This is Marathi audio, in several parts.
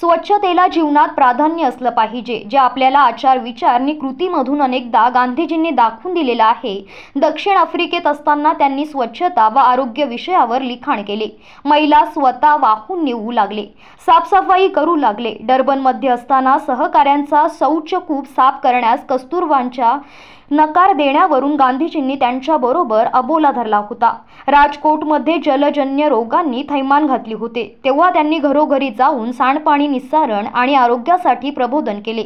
स्वच्छतेला जीवनात प्राधान्य असलं पाहिजे जे आपल्याला आचार विचार आणि कृतीमधून अनेकदा गांधीजींनी दाखवून दिलेलं आहे दक्षिण आफ्रिकेत असताना त्यांनी स्वच्छता व आरोग्य विषयावर लिखाण केले महिला स्वतः वाहून नेऊ लागले साफसफाई करू लागले मध्ये असताना सहकाऱ्यांचा शौच खूप साफ करण्यास कस्तुरबांच्या नकार देण्यावरून गांधीजींनी त्यांच्याबरोबर अबोला धरला होता राजकोटमध्ये जलजन्य रोगांनी थैमान घातली होते तेव्हा त्यांनी घरोघरी जाऊन सांडपाणी आणि निस्सारण आणि आरोग्यासाठी प्रबोधन केले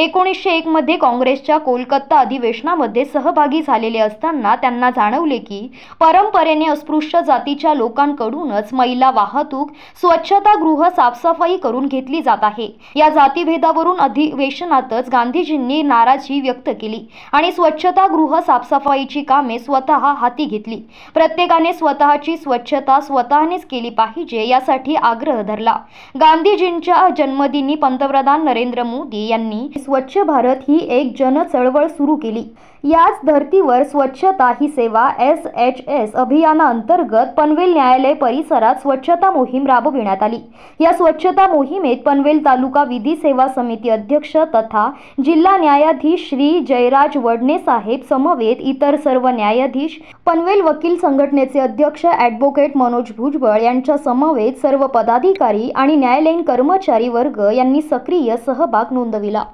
एकोणीसशे मध्ये काँग्रेसच्या कोलकाता अधिवेशनामध्ये सहभागी झालेले असताना त्यांना जाणवले की परंपरेने अस्पृश्य जातीच्या लोकांकडूनच महिला वाहतूक स्वच्छता गृह साफसफाई करून घेतली जात आहे या जातीभेदावरून अधिवेशनातच गांधीजींनी नाराजी व्यक्त केली आणि स्वच्छता गृह साफसफाईची कामे स्वतः हाती घेतली प्रत्येकाने स्वतःची स्वच्छता स्वतःनेच केली पाहिजे यासाठी आग्रह धरला गांधीजींच्या जन्मदिनी पंतप्रधान नरेंद्र मोदी यांनी स्वच्छ भारत ही एक जन चळवळ सुरू केली याच धर्तीवर स्वच्छता ही सेवा एस एच एस अभियानाअंतर्गत पनवेल न्यायालय परिसरात स्वच्छता मोहीम राबविण्यात आली या स्वच्छता मोहिमेत पनवेल तालुका विधी सेवा समिती अध्यक्ष तथा जिल्हा न्यायाधीश श्री जयराज वडणे साहेब समवेत इतर सर्व न्यायाधीश पनवेल वकील संघटनेचे अध्यक्ष ॲडव्होकेट मनोज भुजबळ यांच्या समवेत सर्व पदाधिकारी आणि न्यायालयीन कर्मचारी वर्ग यांनी सक्रिय सहभाग नोंदविला